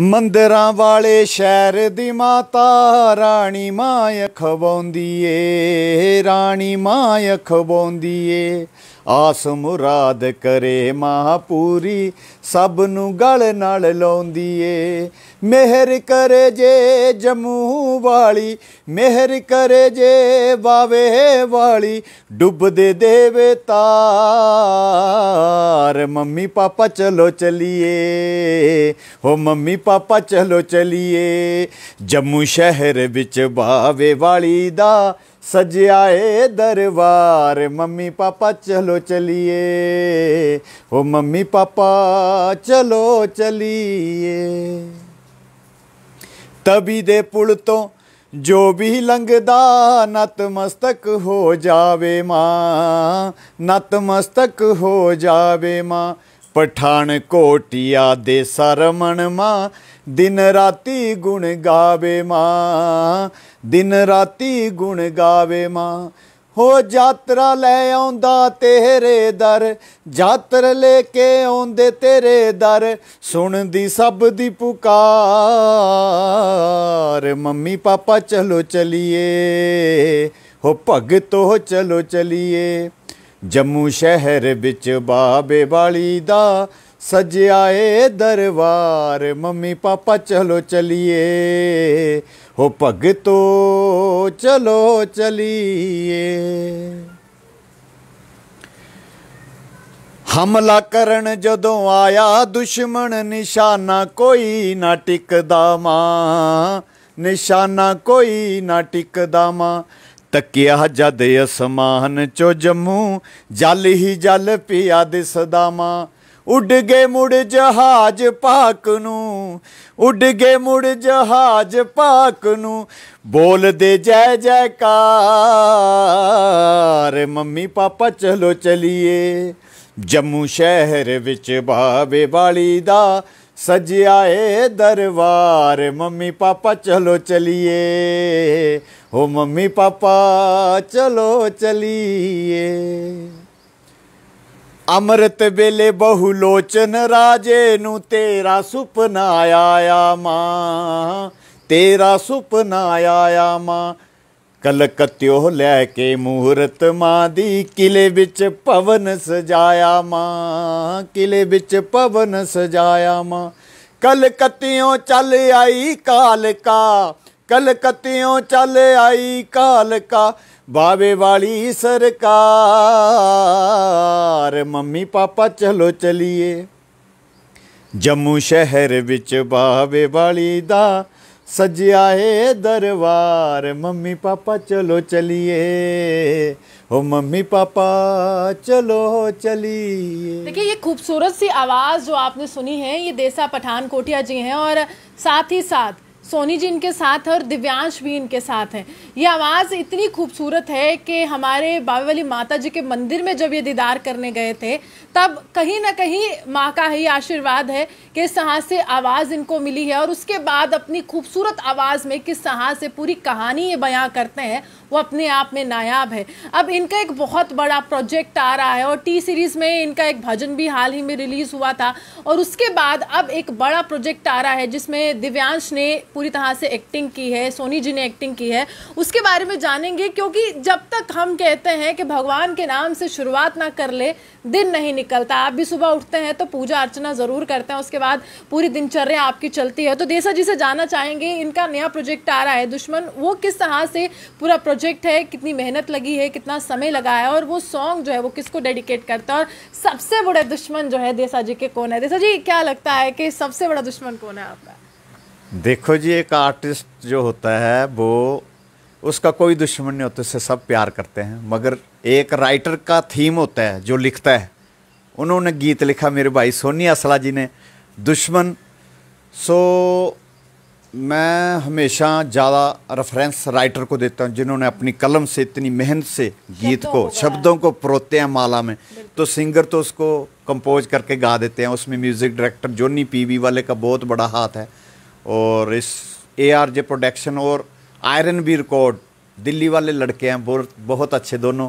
ਮੰਦਰਾਂ ਵਾਲੇ ਸ਼ਹਿਰ ਦੀ ਮਾਤਾ ਰਾਣੀ ਮਾਂ ਅਖਵਾਉਂਦੀ ਏ ਰਾਣੀ ਮਾਂ ਅਖਵਾਉਂਦੀ ਏ ਆਸ ਮੁਰਾਦ ਕਰੇ ਮਾਂ ਪੂਰੀ ਸਭ ਨੂੰ ਗਲ ਨਾਲ ਲਾਉਂਦੀ ਏ ਮਿਹਰ ਕਰੇ ਜੇ ਜਮੂ ਵਾਲੀ ਮਿਹਰ ਕਰੇ ਜੇ ਬਾਵੇ ਵਾਲੀ ਡੁੱਬਦੇ ਦੇਵੇ ਤਾਰ ਮੰਮੀ ਪਾਪਾ ਚਲੋ ਚਲੀਏ ਹੋ ਮੰਮੀ ਪਾਪਾ ਚਲੋ ਚਲੀਏ ਜੰਮੂ ਸ਼ਹਿਰ ਵਿੱਚ ਬਾਵੇ ਵਾਲੀ ਦਾ ਸਜਿਆ ਏ ਦਰਬਾਰ ਮੰਮੀ ਪਾਪਾ ਚਲੋ ਚਲੀਏ ਹੋ ਮੰਮੀ ਪਾਪਾ ਚਲੋ ਚਲੀਏ ਤਬੀ ਦੇ ਪੁਲ ਤੋਂ ਜੋ ਵੀ ਲੰਘਦਾ ਨਤਮਸਤਕ ਹੋ ਜਾਵੇ ਮਾਂ ਨਤਮਸਤਕ ਹੋ ਜਾਵੇ ਮਾਂ ਪਠਾਨ ਕੋਟਿਆ ਦੇ ਸਰਮਣ ਮਾਂ ਦਿਨ ਰਾਤੀ ਗੁਣ ਗਾਵੇ ਮਾਂ ਦਿਨ ਰਾਤੀ ਗੁਣ ਗਾਵੇ ਮਾਂ ਹੋ ਯਾਤਰਾ ਲੈ ਆਉਂਦਾ ਤੇਰੇ ਦਰ ਯਾਤਰ ਲੈ ਕੇ ਆਉਂਦੇ ਤੇਰੇ ਦਰ ਸੁਣਦੀ ਸਭ ਦੀ ਪੁਕਾਰ ਮੰਮੀ ਪਾਪਾ ਚਲੋ ਚਲੀਏ ਹੋ ਭਗਤੋ ਚਲੋ ਚਲੀਏ ਜੰਮੂ ਸ਼ਹਿਰ ਵਿੱਚ ਬਾਬੇ ਵਾਲੀ ਦਾ ਸਜਿਆ ਏ ਦਰਬਾਰ ਮੰਮੀ ਪਾਪਾ ਚਲੋ ਚਲੀਏ ਹੋ ਭਗਤੋ ਚਲੋ ਚਲੀਏ ਹਮਲਾ ਕਰਨ ਜਦੋਂ ਆਇਆ ਦੁਸ਼ਮਣ ਨਿਸ਼ਾਨਾ ਕੋਈ ਨਾ ਟਿਕਦਾ ਮਾਂ ਨਿਸ਼ਾਨਾ ਕੋਈ ਨਾ ਟਿਕਦਾ ਮਾਂ ਤੱਕਿਆ ਜਦ ਅਸਮਾਨ ਚੋ ਜੰਮੂ ਜਲ ਹੀ ਜਲ ਪਿਆ ਦਿਸਦਾ ਮਾਂ ਉੱਡ ਗਏ ਮੁੜ ਜਹਾਜ਼ ਪਾਕ ਨੂੰ ਉੱਡ ਗਏ ਮੁੜ ਜਹਾਜ਼ ਪਾਕ ਨੂੰ ਬੋਲਦੇ ਜੈ ਜੈਕਾਰ ਮੰਮੀ ਪਾਪਾ ਚਲੋ ਚਲੀਏ ਜੰਮੂ ਸ਼ਹਿਰ ਵਿੱਚ ਬਾਵੇ ਵਾਲੀ ਦਾ ਸਜਿਆ ਏ ਦਰਬਾਰ ਮੰਮੀ ਪਾਪਾ ਚਲੋ ਚਲੀਏ ਹੋ ਮੰਮੀ ਪਾਪਾ ਚਲੋ ਚਲੀਏ ਅੰਮ੍ਰਿਤ ਵੇਲੇ ਬਹੁ ਲੋਚਨ ਰਾਜੇ ਨੂੰ ਤੇਰਾ ਸੁਪਨਾ ਆਇਆ ਮਾਂ ਤੇਰਾ ਸੁਪਨਾ ਆਇਆ ਮਾਂ ਕਲਕੱਤਿਓ ਲੈ ਕੇ ਮੂਹਰਤ ਮਾਂ ਦੀ ਕਿਲੇ ਵਿੱਚ ਭਵਨ ਸਜਾਇਆ ਮਾਂ ਕਿਲੇ ਵਿੱਚ ਭਵਨ ਸਜਾਇਆ ਮਾਂ ਕਲਕੱਤਿਓ ਚੱਲ ਆਈ ਕਾਲਕਾ ਕਲਕੱਤਿਓ ਚੱਲ ਆਈ ਕਾਲਕਾ बावे वाली सरकार मम्मी पापा चलो चलिए जम्मू शहर विच बावे वाली दा सजया है दरबार मम्मी पापा चलो चलिए ओ मम्मी पापा चलो चलिए देखिए ये खूबसूरत सी आवाज़ जो आपने सुनी है ये देसा पठानकोटिया जी हैं और साथ ही साथ सोनी जी इनके साथ है और दिव्यांश भी इनके साथ हैं ये आवाज़ इतनी खूबसूरत है कि हमारे बाबे वाली माता जी के मंदिर में जब ये दीदार करने गए थे तब कहीं ना कहीं माँ का ही आशीर्वाद है कि इस तरह से आवाज़ इनको मिली है और उसके बाद अपनी खूबसूरत आवाज़ में किस तरह से पूरी कहानी ये बयां करते हैं वो अपने आप में नायाब है अब इनका एक बहुत बड़ा प्रोजेक्ट आ रहा है और टी सीरीज़ में इनका एक भजन भी हाल ही में रिलीज़ हुआ था और उसके बाद अब एक बड़ा प्रोजेक्ट आ रहा है जिसमें दिव्यांश ने पूरी तरह से एक्टिंग की है सोनी जी ने एक्टिंग की है उसके बारे में जानेंगे क्योंकि जब तक हम कहते हैं कि भगवान के नाम से शुरुआत ना कर ले दिन नहीं निकलता आप भी सुबह उठते हैं तो पूजा अर्चना ज़रूर करते हैं उसके बाद पूरी दिनचर्या आपकी चलती है तो देसा जी से जानना चाहेंगे इनका नया प्रोजेक्ट आ रहा है दुश्मन वो किस तरह से पूरा प्रोजेक्ट है कितनी मेहनत लगी है कितना समय लगा है और वो सॉन्ग जो है वो किसको डेडिकेट करता है और सबसे बड़े दुश्मन जो है देसा जी के कौन है देसा जी क्या लगता है कि सबसे बड़ा दुश्मन कौन है आपका देखो जी एक आर्टिस्ट जो होता है वो उसका कोई दुश्मन नहीं होता उससे सब प्यार करते हैं मगर एक राइटर का थीम होता है जो लिखता है उन्होंने गीत लिखा मेरे भाई सोनी असला जी ने दुश्मन सो मैं हमेशा ज़्यादा रेफरेंस राइटर को देता हूँ जिन्होंने अपनी कलम से इतनी मेहनत से गीत को शब्दों को परोते हैं माला में तो सिंगर तो उसको कंपोज करके गा देते हैं उसमें म्यूज़िक डायरेक्टर जोनी पीवी वाले का बहुत बड़ा हाथ है और इस ए आर जे प्रोडक्शन और आयरन बी रिकॉर्ड दिल्ली वाले लड़के हैं बहुत बहुत अच्छे दोनों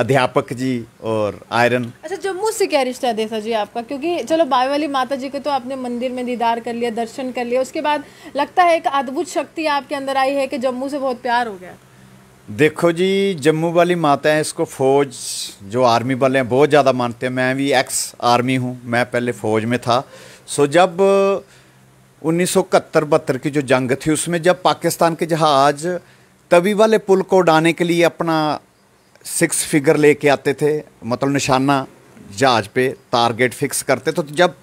अध्यापक जी और आयरन अच्छा जम्मू से क्या रिश्ता देसा जी आपका क्योंकि चलो वाली माता जी के तो आपने मंदिर में दीदार कर लिया दर्शन कर लिया उसके बाद लगता है एक अद्भुत शक्ति आपके अंदर आई है कि जम्मू से बहुत प्यार हो गया देखो जी जम्मू वाली माता है इसको फ़ौज जो आर्मी वाले हैं बहुत ज़्यादा मानते हैं मैं भी एक्स आर्मी हूँ मैं पहले फ़ौज में था सो जब उन्नीस सौ की जो जंग थी उसमें जब पाकिस्तान के जहाज़ तवी वाले पुल को उड़ाने के लिए अपना सिक्स फिगर लेके आते थे मतलब निशाना जहाज पे टारगेट फिक्स करते तो जब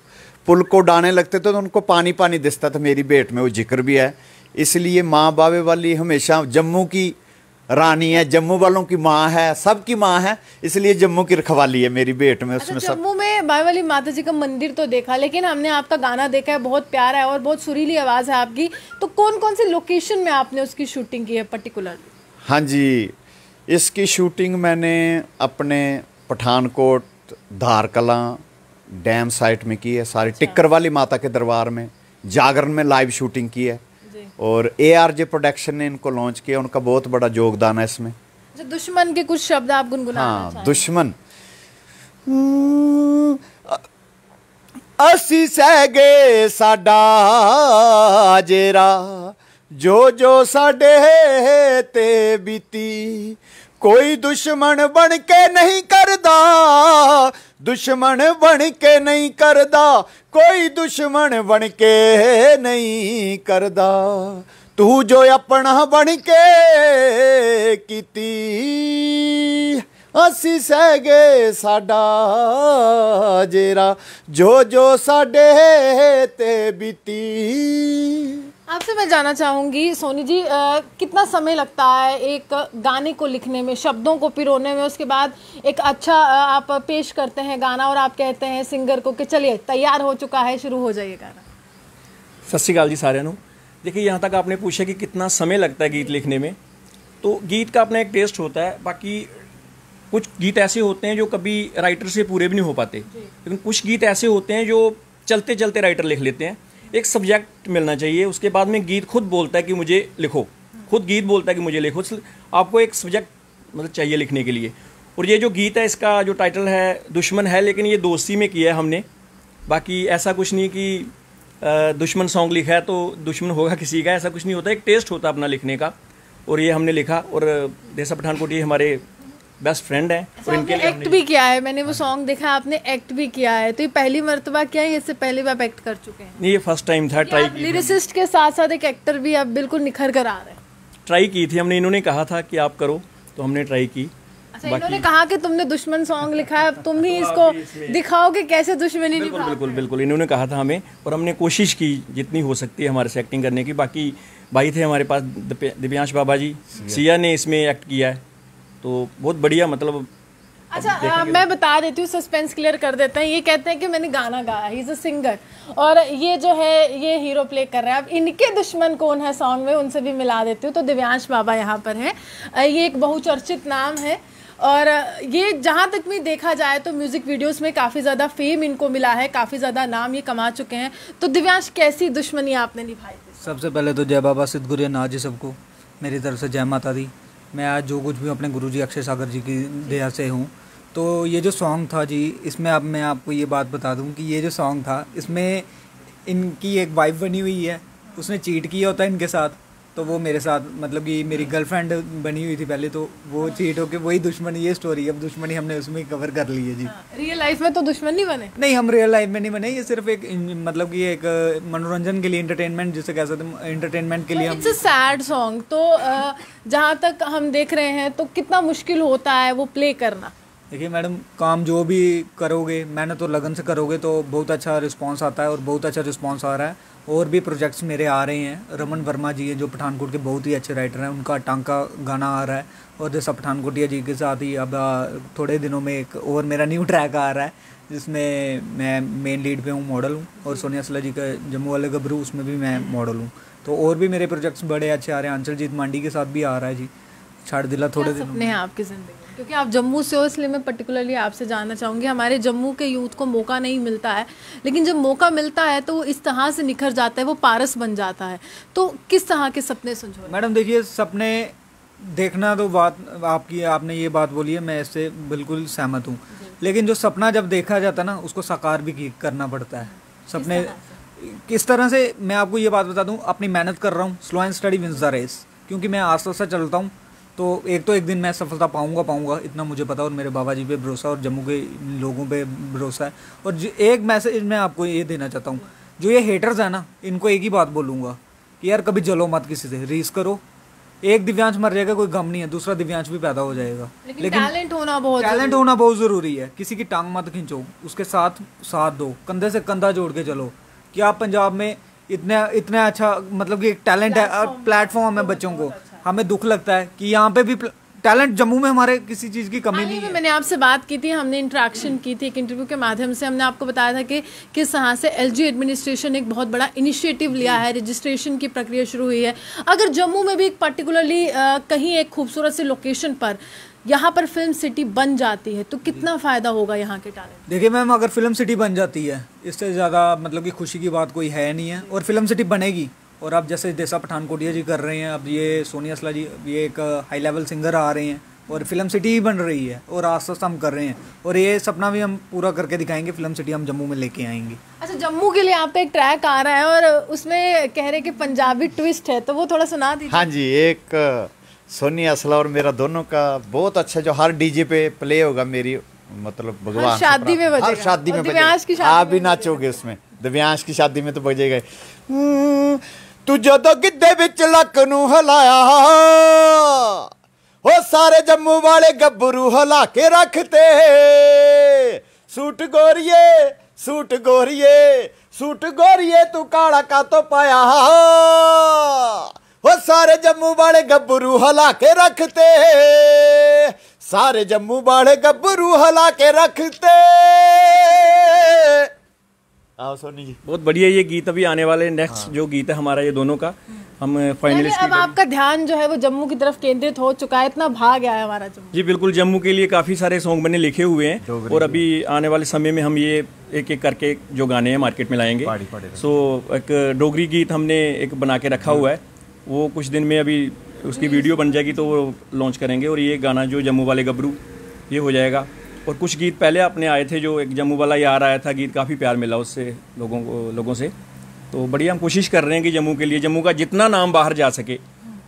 पुल को उड़ाने लगते थे तो उनको पानी पानी दिसता था मेरी बेट में वो जिक्र भी है इसलिए माँ बाबे वाली हमेशा जम्मू की रानी है जम्मू वालों की माँ है सबकी माँ है इसलिए जम्मू की रखवाली है मेरी बेट में अच्छा, उसमें अच्छा, जम्मू में बाई वाली माता जी का मंदिर तो देखा लेकिन हमने आपका गाना देखा है बहुत प्यारा है और बहुत सुरीली आवाज़ है आपकी तो कौन कौन से लोकेशन में आपने उसकी शूटिंग की है पर्टिकुलर हाँ जी इसकी शूटिंग मैंने अपने पठानकोट धारकला डैम साइट में की है सारी अच्छा। टिक्कर वाली माता के दरबार में जागरण में लाइव शूटिंग की है और ए आर जे प्रोडक्शन ने इनको लॉन्च किया उनका बहुत बड़ा योगदान है इसमें दुश्मन के कुछ शब्द आप गुनगुना हाँ दुश्मन हम्म, असी सह गए साडा जेरा जो जो साडे ते बीती ਕੋਈ ਦੁਸ਼ਮਣ ਬਣ ਕੇ ਨਹੀਂ ਕਰਦਾ ਦੁਸ਼ਮਣ ਬਣ ਕੇ ਨਹੀਂ ਕਰਦਾ ਕੋਈ ਦੁਸ਼ਮਣ ਬਣ ਕੇ ਨਹੀਂ ਕਰਦਾ ਤੂੰ ਜੋ ਆਪਣਾ ਬਣ ਕੇ ਕੀਤੀ ਅਸੀਂ ਸਹਿ ਗਏ ਸਾਡਾ ਜੇਰਾ ਜੋ ਜੋ ਸਾਡੇ ਤੇ ਬੀਤੀ आपसे मैं जानना चाहूँगी सोनी जी आ, कितना समय लगता है एक गाने को लिखने में शब्दों को पिरोने में उसके बाद एक अच्छा आप पेश करते हैं गाना और आप कहते हैं सिंगर को कि चलिए तैयार हो चुका है शुरू हो जाइए गाना सत श्रीकाल जी सारे देखिए यहाँ तक आपने पूछा कि कितना समय लगता है गीत लिखने में तो गीत का अपना एक टेस्ट होता है बाकी कुछ गीत ऐसे होते हैं जो कभी राइटर से पूरे भी नहीं हो पाते लेकिन कुछ गीत ऐसे होते हैं जो चलते चलते राइटर लिख लेते हैं एक सब्जेक्ट मिलना चाहिए उसके बाद में गीत खुद बोलता है कि मुझे लिखो खुद गीत बोलता है कि मुझे लिखो आपको एक सब्जेक्ट मतलब चाहिए लिखने के लिए और ये जो गीत है इसका जो टाइटल है दुश्मन है लेकिन ये दोस्ती में किया है हमने बाकी ऐसा कुछ नहीं कि दुश्मन सॉन्ग लिखा है तो दुश्मन होगा किसी का ऐसा कुछ नहीं होता एक टेस्ट होता अपना लिखने का और ये हमने लिखा और देसा पठानकोट ये हमारे बेस्ट फ्रेंड है अच्छा, और इनके लिए एक्ट भी किया है मैंने वो सॉन्ग देखा आपने एक्ट भी किया है तो ये पहली मरतबा क्या है इससे पहले भी आप एक्ट कर चुके हैं नहीं ये फर्स्ट टाइम था ट्राई लिरिसिस्ट के साथ साथ एक एक्टर भी आप बिल्कुल निखर कर आ रहे हैं ट्राई की थी हमने इन्होंने कहा था कि आप करो तो हमने ट्राई की अच्छा, इन्होंने कहा कि तुमने दुश्मन सॉन्ग लिखा है अब तुम ही तो इसको दिखाओ कि कैसे दुश्मनी बिल्कुल बिल्कुल बिल्कुल इन्होंने कहा था हमें और हमने कोशिश की जितनी हो सकती है हमारे से एक्टिंग करने की बाकी भाई थे हमारे पास दिव्यांश बाबा जी सिया ने इसमें एक्ट किया है तो बहुत बढ़िया मतलब अच्छा आ, मैं बता देती हूँ सस्पेंस क्लियर कर देते हैं ये कहते हैं कि मैंने गाना गाया ही इज़ अ सिंगर और ये जो है ये हीरो प्ले कर रहा है अब इनके दुश्मन कौन है सॉन्ग में उनसे भी मिला देती हूँ तो दिव्यांश बाबा यहाँ पर हैं ये एक बहुचर्चित नाम है और ये जहाँ तक भी देखा जाए तो म्यूज़िक वीडियोस में काफ़ी ज़्यादा फेम इनको मिला है काफ़ी ज़्यादा नाम ये कमा चुके हैं तो दिव्यांश कैसी दुश्मनी आपने निभाई सबसे पहले तो जय बाबा सिद्ध गुरु नाजी सबको मेरी तरफ से जय माता दी मैं आज जो कुछ भी अपने गुरुजी अक्षय सागर जी की दया से हूँ तो ये जो सॉन्ग था जी इसमें अब मैं आपको ये बात बता दूँ कि ये जो सॉन्ग था इसमें इनकी एक वाइफ बनी हुई है उसने चीट किया होता है इनके साथ तो वो मेरे साथ मतलब कि मेरी गर्लफ्रेंड बनी हुई थी पहले तो वो चीट होके वही दुश्मनी ये स्टोरी अब दुश्मनी हमने उसमें कवर कर ली है जी रियल हाँ, लाइफ में तो दुश्मन नहीं बने नहीं हम रियल लाइफ में नहीं बने ये सिर्फ एक मतलब कि एक uh, मनोरंजन के लिए इंटरटेनमेंट जिसे कह सकते हैं इंटरटेनमेंट के लिए इट्स सैड सॉन्ग तो uh, जहाँ तक हम देख रहे हैं तो कितना मुश्किल होता है वो प्ले करना देखिए मैडम काम जो भी करोगे मेहनत तो और लगन से करोगे तो बहुत अच्छा रिस्पांस आता है और बहुत अच्छा रिस्पांस आ रहा है और भी प्रोजेक्ट्स मेरे आ रहे हैं रमन वर्मा जी है जो पठानकोट के बहुत ही अच्छे राइटर हैं उनका टांका गाना आ रहा है और जैसा पठानकोटिया जी के साथ ही अब थोड़े दिनों में एक और मेरा न्यू ट्रैक आ रहा है जिसमें मैं मेन लीड पे हूँ मॉडल हूँ और सोनिया सला जी का जम्मू वाले गबरू उसमें भी मैं मॉडल हूँ तो और भी मेरे प्रोजेक्ट्स बड़े अच्छे आ रहे हैं अंचलजीत मांडी के साथ भी आ रहा है जी छाड़ दिला थोड़े दिन आपकी ज़िंदगी क्योंकि आप जम्मू से हो इसलिए मैं पर्टिकुलरली आपसे जानना चाहूँगी हमारे जम्मू के यूथ को मौका नहीं मिलता है लेकिन जब मौका मिलता है तो वो इस तरह से निखर जाता है वो पारस बन जाता है तो किस तरह के सपने समझो मैडम देखिए सपने देखना तो बात आपकी आपने ये बात बोली है मैं इससे बिल्कुल सहमत हूँ लेकिन जो सपना जब देखा जाता है ना उसको साकार भी करना पड़ता है सपने किस तरह से मैं आपको ये बात बता दूँ अपनी मेहनत कर रहा हूँ slow and study wins the race क्योंकि मैं आस्था से चलता हूँ तो एक तो एक दिन मैं सफलता पाऊंगा पाऊंगा इतना मुझे पता और मेरे बाबा जी पे भरोसा और जम्मू के लोगों पे भरोसा है और एक मैसेज मैं आपको ये देना चाहता हूँ जो ये हेटर्स हैं ना इनको एक ही बात बोलूँगा कि यार कभी जलो मत किसी से रीस करो एक दिव्यांश मर जाएगा कोई गम नहीं है दूसरा दिव्यांश भी पैदा हो जाएगा लेकिन, टैलेंट होना बहुत टैलेंट होना बहुत ज़रूरी है किसी की टांग मत खींचो उसके साथ साथ दो कंधे से कंधा जोड़ के चलो कि आप पंजाब में इतना इतना अच्छा मतलब कि एक टैलेंट है प्लेटफॉर्म है बच्चों को अच्छा। हमें दुख लगता है कि यहाँ पे भी टैलेंट जम्मू में हमारे किसी चीज़ की कमी हाँ, नहीं है मैंने आपसे बात की थी हमने इंट्रैक्शन की थी एक इंटरव्यू के माध्यम से हमने आपको बताया था कि किस तरह से एलजी एडमिनिस्ट्रेशन एक बहुत बड़ा इनिशिएटिव लिया है रजिस्ट्रेशन की प्रक्रिया शुरू हुई है अगर जम्मू में भी एक पर्टिकुलरली कहीं एक खूबसूरत से लोकेशन पर यहाँ पर फिल्म सिटी बन जाती है तो कितना फ़ायदा होगा यहाँ के टैलेंट देखिए मैम अगर फिल्म सिटी बन जाती है इससे ज़्यादा मतलब कि खुशी की बात कोई है नहीं है और फिल्म सिटी बनेगी और अब जैसे जैसा पठानकोटिया जी कर रहे हैं अब ये सोनिया असला जी ये एक हाई लेवल सिंगर आ रहे हैं और फिल्म सिटी ही बन रही है और आस पास हम कर रहे हैं और ये सपना भी हम पूरा करके दिखाएंगे फिल्म सिटी हम जम्मू में लेके आएंगे अच्छा जम्मू के लिए आप एक ट्रैक आ रहा है और उसमें कह रहे कि पंजाबी ट्विस्ट है तो वो थोड़ा सुना दी हाँ जी एक सोनिया असला और मेरा दोनों का बहुत अच्छा जो हर डीजे पे प्ले होगा मेरी मतलब भगवान शादी में बजेगा शादी में आप भी नाचोगे उसमें दिव्यांश की शादी में तो बजेगा ਤੂੰ ਜਦੋਂ ਗਿੱਧੇ ਵਿੱਚ ਲੱਕ ਨੂੰ ਹਲਾਇਆ ਓ ਸਾਰੇ ਜੰਮੂ ਵਾਲੇ ਗੱਭਰੂ ਹਲਾ ਕੇ ਰੱਖਤੇ ਸੂਟ ਗੋਰੀਏ ਸੂਟ ਗੋਰੀਏ ਸੂਟ ਗੋਰੀਏ ਤੂੰ ਕਾਲਾ ਕਾਤੋਂ ਪਾਇਆ ਓ ਸਾਰੇ ਜੰਮੂ ਵਾਲੇ ਗੱਭਰੂ ਹਲਾ ਕੇ ਰੱਖਤੇ ਸਾਰੇ ਜੰਮੂ ਵਾਲੇ ਗੱਭਰੂ ਹਲਾ ਕੇ ਰੱਖਤੇ आओ हाँ, सोनी जी बहुत बढ़िया ये गीत अभी आने वाले नेक्स्ट हाँ। जो गीत है हमारा ये दोनों का हम फाइनली अब आपका ध्यान जो है वो जम्मू की तरफ केंद्रित हो चुका है इतना भाग गया है हमारा जम्मू जी बिल्कुल जम्मू के लिए काफ़ी सारे सॉन्ग मैंने लिखे हुए हैं और अभी आने वाले समय में हम ये एक एक करके जो गाने हैं मार्केट में लाएंगे सो एक डोगरी गीत हमने एक बना के रखा हुआ है वो कुछ दिन में अभी उसकी वीडियो बन जाएगी तो वो लॉन्च करेंगे और ये गाना जो जम्मू वाले गबरू ये हो जाएगा और कुछ गीत पहले अपने आए थे जो एक जम्मू वाला यार आया था गीत काफ़ी प्यार मिला उससे लोगों को लोगों से तो बढ़िया हम कोशिश कर रहे हैं कि जम्मू के लिए जम्मू का जितना नाम बाहर जा सके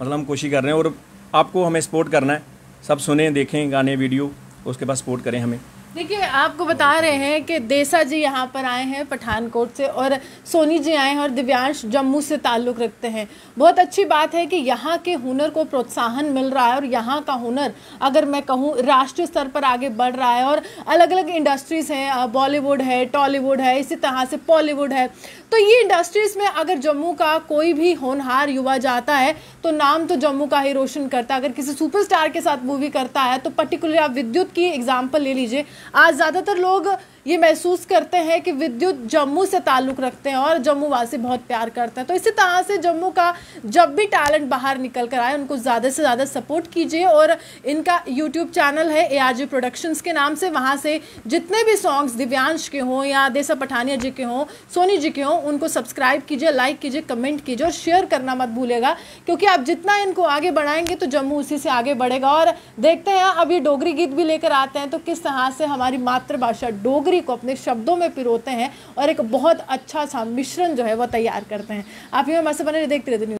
मतलब हम कोशिश कर रहे हैं और आपको हमें सपोर्ट करना है सब सुने देखें गाने वीडियो उसके बाद सपोर्ट करें हमें देखिए आपको बता रहे हैं कि देसा जी यहाँ पर आए हैं पठानकोट से और सोनी जी आए हैं और दिव्यांश जम्मू से ताल्लुक़ रखते हैं बहुत अच्छी बात है कि यहाँ के हुनर को प्रोत्साहन मिल रहा है और यहाँ का हुनर अगर मैं कहूँ राष्ट्रीय स्तर पर आगे बढ़ रहा है और अलग अलग इंडस्ट्रीज़ हैं बॉलीवुड है टॉलीवुड है इसी तरह से बॉलीवुड है तो ये इंडस्ट्रीज़ में अगर जम्मू का कोई भी होनहार युवा जाता है तो नाम तो जम्मू का ही रोशन करता है अगर किसी सुपरस्टार के साथ मूवी करता है तो पर्टिकुलर आप विद्युत की एग्जाम्पल ले लीजिए आज ज़्यादातर लोग ये महसूस करते हैं कि विद्युत जम्मू से ताल्लुक़ रखते हैं और जम्मू वासी बहुत प्यार करते हैं तो इसी तरह से जम्मू का जब भी टैलेंट बाहर निकल कर आए उनको ज़्यादा से ज़्यादा सपोर्ट कीजिए और इनका यूट्यूब चैनल है ए आर जी प्रोडक्शंस के नाम से वहाँ से जितने भी सॉन्ग्स दिव्यांश के हों या देसा पठानिया जी के हों सोनी जी के हों उनको सब्सक्राइब कीजिए लाइक कीजिए कमेंट कीजिए और शेयर करना मत भूलेगा क्योंकि आप जितना इनको आगे बढ़ाएंगे तो जम्मू उसी से आगे बढ़ेगा और देखते हैं अब ये डोगरी गीत भी लेकर आते हैं तो किस तरह से हमारी मातृभाषा डोगरी सभी को अपने शब्दों में पिरोते हैं और एक बहुत अच्छा सा मिश्रण जो है वह तैयार करते हैं आप ये हमारे बने देखते रहते न्यूज़